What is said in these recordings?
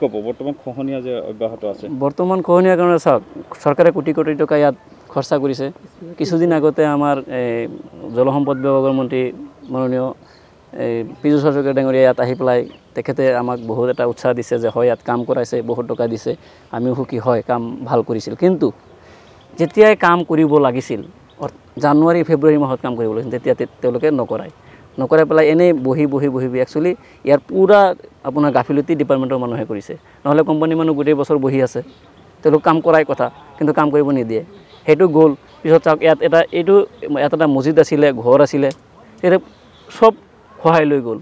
কি ক'ব বৰ্তমান খহনীয়া যে অব্যাহত আছে বৰ্তমান খহনীয়া কাৰণে চাওক চৰকাৰে কোটি কোটি টকা ইয়াত খৰচা কৰিছে কিছুদিন আগতে আমাৰ এই জলসম্পদ বিভাগৰ মন্ত্ৰী মাননীয় এই পীযুষ হাজৰিকা ডাঙৰীয়া ইয়াত আহি পেলাই তেখেতে আমাক বহুত এটা উৎসাহ দিছে যে হয় ইয়াত কাম কৰাইছে বহুত টকা দিছে আমিও সুখী হয় কাম ভাল কৰিছিল কিন্তু যেতিয়াই কাম কৰিব লাগিছিল জানুৱাৰী ফেব্ৰুৱাৰী মাহত কাম কৰিব লাগিছিল তেতিয়া তেওঁলোকে নকৰায় নকৰাই পেলাই এনেই বহি বহি বহি বহি একচুৱেলি ইয়াৰ পূৰা আপোনাৰ গাফিলতি ডিপাৰ্টমেণ্টৰ মানুহে কৰিছে নহ'লে কোম্পানীৰ মানুহ গোটেই বছৰ বহি আছে তেওঁলোক কাম কৰাই কথা কিন্তু কাম কৰিব নিদিয়ে সেইটো গ'ল পিছত চাওক ইয়াত এটা এইটো ইয়াত এটা মছজিদ আছিলে ঘৰ আছিলে তেতিয়া চব সহায় লৈ গ'ল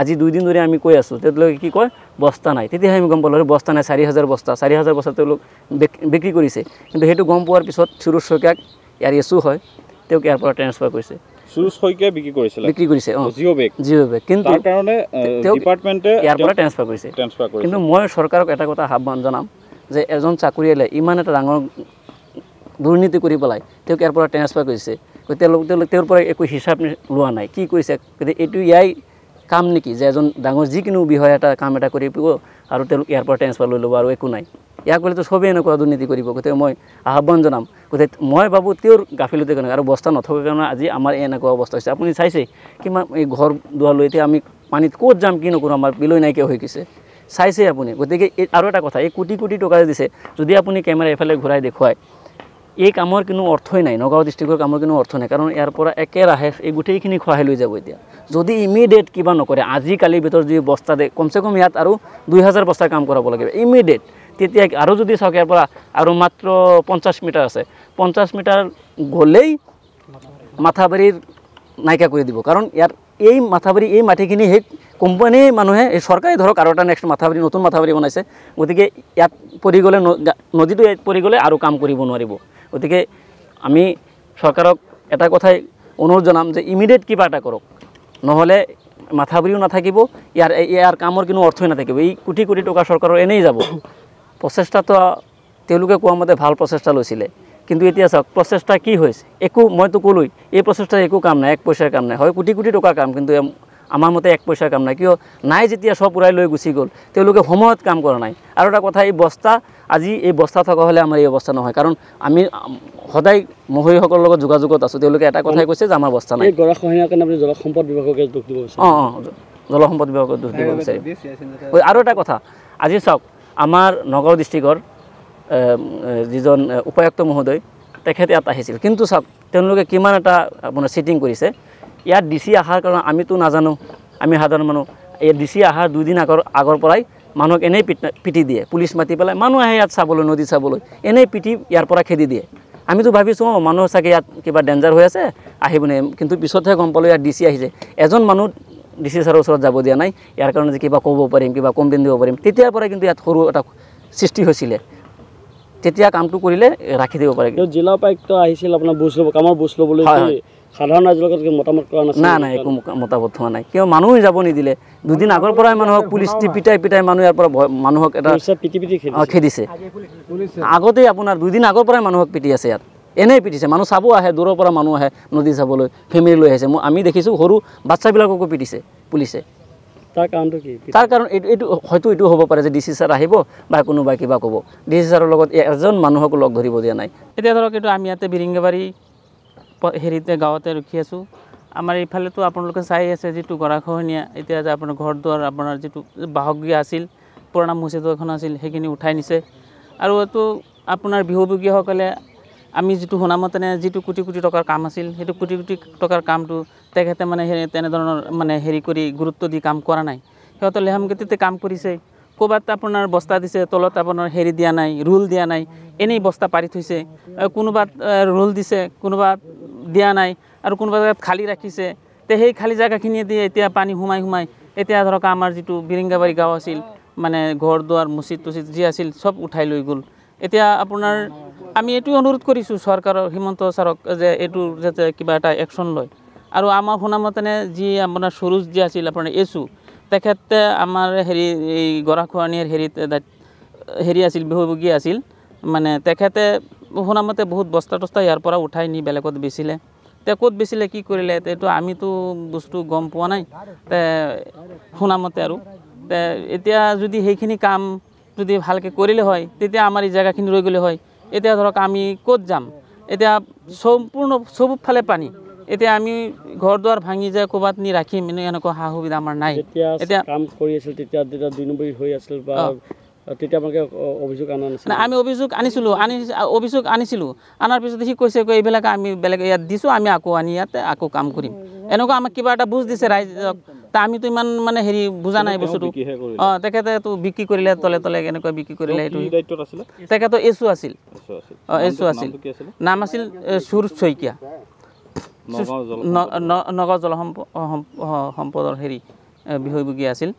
আজি দুদিন ধৰি আমি কৈ আছোঁ তেওঁলোকে কি কয় বস্তা নাই তেতিয়াহে আমি গম পালোঁ বস্তা নাই চাৰি হাজাৰ বস্তা চাৰি হাজাৰ বস্তা তেওঁলোক বিক্ৰী কৰিছে কিন্তু সেইটো গম পোৱাৰ পিছত চুৰু চকীয়াক ইয়াৰ ইছ্যু হয় তেওঁক ইয়াৰ পৰা ট্ৰেন্সফাৰ কৰিছে সুৰুজ শইকীয়াই বিক্ৰী কৰিছিলে বিক্ৰী কৰিছে অঁ জিঅ' বেগ জিঅ' বেগ কিন্তু তাৰ কাৰণে তেওঁ ডিপাৰ্টমেণ্টে ইয়াৰ পৰা ট্ৰেঞ্চফাৰ কৰিছে ট্ৰেঞ্চফাৰ কৰিছে কিন্তু মই চৰকাৰক এটা কথা আহ্বান জনাম যে এজন চাকৰিয়ালে ইমান এটা ডাঙৰ দুৰ্নীতি কৰি পেলাই তেওঁক ইয়াৰ পৰা ট্ৰেঞ্চফাৰ কৰিছে তেওঁলোক তেওঁলোক তেওঁৰ পৰা একো হিচাপ লোৱা নাই কি কৰিছে গতিকে এইটো ইয়াই কাম নেকি যে এজন ডাঙৰ যিকোনো বিষয় এটা কাম এটা কৰিব আৰু তেওঁলোক ইয়াৰ পৰা ট্ৰেঞ্চফাৰ লৈ ল'ব আৰু একো নাই ইয়াক বুলিতো চবেই এনেকুৱা দুৰ্নীতি কৰিব গতিকে মই আহ্বান জনাম গতিকে মই ভাবোঁ তেওঁৰ গাফিলতে কাৰণে আৰু বস্তা নথকাৰ কাৰণে আজি আমাৰ এনেকুৱা অৱস্থা হৈছে আপুনি চাইছে কিমান এই ঘৰ দুৱাৰ লৈ এতিয়া আমি পানীত ক'ত যাম কি নকৰোঁ আমাৰ বিলৈ নাইকিয়া হৈ গৈছে চাইছে আপুনি গতিকে এই আৰু এটা কথা এই কোটি কোটি টকা দিছে যদি আপুনি কেমেৰা এফালে ঘূৰাই দেখুৱায় এই কামৰ কোনো অৰ্থই নাই নগাঁও ডিষ্ট্ৰিক্টৰ কামৰ কোনো অৰ্থ নাই কাৰণ ইয়াৰ পৰা একেৰাহে এই গোটেইখিনি খোৱাহে লৈ যাব এতিয়া যদি ইমিডিয়েট কিবা নকৰে আজিকালিৰ ভিতৰত যদি বস্তা দে কমচে কম ইয়াত আৰু দুই হাজাৰ বস্তা কাম কৰাব লাগিব ইমিডিয়েট তেতিয়া আৰু যদি চাওক ইয়াৰ পৰা আৰু মাত্ৰ পঞ্চাছ মিটাৰ আছে পঞ্চাছ মিটাৰ গ'লেই মাথাবাৰীৰ নাইকিয়া কৰি দিব কাৰণ ইয়াৰ এই মাথাবাৰী এই মাটিখিনি সেই কোম্পানী মানুহে এই চৰকাৰে ধৰক আৰু এটা নেক্সট মাথাবাৰী নতুন মাথাবাৰী বনাইছে গতিকে ইয়াত পৰি গ'লে নদীটো ইয়াত পৰি গ'লে আৰু কাম কৰিব নোৱাৰিব গতিকে আমি চৰকাৰক এটা কথাই অনুৰোধ জনাম যে ইমিডিয়েট কিবা এটা কৰক নহ'লে মাথাবাৰীও নাথাকিব ইয়াৰ ইয়াৰ কামৰ কোনো অৰ্থই নাথাকিব এই কোটি কোটি টকা চৰকাৰৰ এনেই যাব প্ৰচেষ্টাটো তেওঁলোকে কোৱা মতে ভাল প্ৰচেষ্টা লৈছিলে কিন্তু এতিয়া চাওক প্ৰচেষ্টা কি হৈছে একো মইতো ক'লোৱেই এই প্ৰচেষ্টাৰ একো কাম নাই এক পইচাৰ কাম নাই হয় কোটি কোটি টকাৰ কাম কিন্তু আমাৰ মতে এক পইচাৰ কাম নাই কিয় নাই যেতিয়া চব উৰাই লৈ গুচি গ'ল তেওঁলোকে সময়ত কাম কৰা নাই আৰু এটা কথা এই বস্তা আজি এই বস্তা থকা হ'লে আমাৰ এই অৱস্থা নহয় কাৰণ আমি সদায় মহৰীসকলৰ লগত যোগাযোগত আছোঁ তেওঁলোকে এটা কথাই কৈছে যে আমাৰ বস্তা নাই জলসম্পদ বিভাগকে অঁ অঁ জলসম্পদ বিভাগক দুখ দিব বিচাৰিম আৰু এটা কথা আজি চাওক আমাৰ নগাঁও ডিষ্ট্ৰিক্টৰ যিজন উপায়ুক্ত মহোদয় তেখেতে ইয়াত আহিছিল কিন্তু চাওক তেওঁলোকে কিমান এটা আপোনাৰ চিটিং কৰিছে ইয়াত ডি চি অহাৰ কাৰণে আমিতো নাজানো আমি সাধাৰণ মানুহ ইয়াত ডি চি অহাৰ দুদিন আগৰ আগৰ পৰাই মানুহক এনেই পিটি পিটি দিয়ে পুলিচ মাতি পেলাই মানুহ আহে ইয়াত চাবলৈ নদী চাবলৈ এনেই পিটি ইয়াৰ পৰা খেদি দিয়ে আমিতো ভাবিছোঁ অঁ মানুহ চাগে ইয়াত কিবা ডেঞ্জাৰ হৈ আছে আহিব নে কিন্তু পিছতহে গম পালোঁ ইয়াত ডি চি আহিছে এজন মানুহ ডিচিছাৰৰ ওচৰত যাব দিয়া নাই ইয়াৰ কাৰণে যে কিবা ক'ব পাৰিম কিবা কমপ্লেইন দিব পাৰিম তেতিয়াৰ পৰাই কিন্তু ইয়াত সৰু এটা সৃষ্টি হৈছিলে তেতিয়া কামটো কৰিলে ৰাখি দিব পাৰে জিলা উপায়ুক্ত আহিছিল আপোনাৰ বুজ ল'ব কামৰ বুজ ল'বলৈ সাধাৰণ ৰাইজৰ লগত মতামত কৰা নাই নাই নাই একো মতামত হোৱা নাই কিয় মানুহ যাব নিদিলে দুদিন আগৰ পৰাই মানুহক পুলিচ পিটাই পিটাই মানুহ ইয়াৰ পৰা মানুহক এটা খেদিছে আগতেই আপোনাৰ দুদিন আগৰ পৰাই মানুহক পিটি আছে ইয়াত এনেই পিটিছে মানুহ চাব আহে দূৰৰ পৰা মানুহ আহে নদী চাবলৈ ফেমিলি লৈ আহিছে আমি দেখিছোঁ সৰু বাচ্ছাবিলাককো পিটিছে পুলিচে তাৰ কাৰণটো কি তাৰ কাৰণ এইটো এইটো হয়তো এইটো হ'ব পাৰে যে ডি চি ছাৰ আহিব বা কোনোবাই কিবা ক'ব ডি চি ছাৰৰ লগত এজন মানুহকো লগ ধৰিব দিয়া নাই এতিয়া ধৰক এইটো আমি ইয়াতে বিৰিংগাবাৰী হেৰিতে গাঁৱতে ৰখি আছোঁ আমাৰ এইফালেতো আপোনালোকে চাই আছে যিটো গৰাখহনীয়া এতিয়া যে আপোনাৰ ঘৰ দুৱাৰ আপোনাৰ যিটো বাহকগৃহ আছিল পুৰণা মচিদ এখন আছিল সেইখিনি উঠাই নিছে আৰু এইটো আপোনাৰ বিহুবগীসকলে আমি যিটো শুনামতেনে যিটো কোটি কোটি টকাৰ কাম আছিল সেইটো কোটি কোটি টকাৰ কামটো তেখেতে মানে সেই তেনেধৰণৰ মানে হেৰি কৰি গুৰুত্ব দি কাম কৰা নাই সিহঁতৰ লেহেম গতিতে কাম কৰিছে ক'ৰবাত আপোনাৰ বস্তা দিছে তলত আপোনাৰ হেৰি দিয়া নাই ৰোল দিয়া নাই এনেই বস্তা পাৰি থৈছে কোনোবাত ৰোল দিছে কোনোবাত দিয়া নাই আৰু কোনোবা জেগাত খালী ৰাখিছে তে সেই খালী জেগাখিনিয়ে দি এতিয়া পানী সোমাই সোমাই এতিয়া ধৰক আমাৰ যিটো বিৰিংগাবাৰী গাঁও আছিল মানে ঘৰ দুৱাৰ মচিদ তচিদ যি আছিল চব উঠাই লৈ গ'ল এতিয়া আপোনাৰ আমি এইটোৱে অনুৰোধ কৰিছোঁ চৰকাৰৰ হিমন্ত ছাৰক যে এইটো যাতে কিবা এটা একশ্যন লয় আৰু আমাৰ শুনামতেনে যি আপোনাৰ চুৰুজ যি আছিল আপোনাৰ এচু তেখেতে আমাৰ হেৰি এই গৰাখোৱানীৰ হেৰিত হেৰি আছিল বিহুভোগী আছিল মানে তেখেতে শুনামতে বহুত বস্তা টস্তা ইয়াৰ পৰা উঠাই নি বেলেগত বেচিলে তে ক'ত বেচিলে কি কৰিলে এইটো আমিতো বস্তু গম পোৱা নাই তে শুনামতে আৰু তে এতিয়া যদি সেইখিনি কাম যদি ভালকে কৰিলে হয় তেতিয়া আমাৰ এই জেগাখিনি ৰৈ গ'লে হয় এতিয়া ধৰক আমি ক'ত যাম এতিয়া সম্পূৰ্ণ ফালে পানী এতিয়া আমি ঘৰ দুৱাৰ ভাঙি যায় ক'ৰবাত নি ৰাখিম এনেকুৱা সা সুবিধা আমাৰ নাই এতিয়া কাম কৰি আছিল তেতিয়া তেতিয়া দুই নম্বৰী হৈ আছিল বা তেতিয়া আপোনালোকে অভিযোগ আনা নাছিল আমি অভিযোগ আনিছিলোঁ আনি অভিযোগ আনিছিলোঁ অনাৰ পিছত সি কৈছে কৈ এইবিলাক আমি বেলেগ ইয়াত দিছোঁ আমি আকৌ আনি ইয়াতে আকৌ কাম কৰিম এনেকুৱা আমাক কিবা এটা বুজ দিছে ৰাইজক আমিতো ইমান মানে হেৰি বুজা নাই বস্তুটো অঁ তেখেতেতো বিক্ৰী কৰিলে তলে তলে কেনেকুৱা বিক্ৰী কৰিলে সেইটো তেখেতৰ এচু আছিল অঁ এচু আছিল নাম আছিল চুৰ শইকীয়া নগৰ জলসম্প সম্পদৰ হেৰি বিষয়বগীয়া আছিল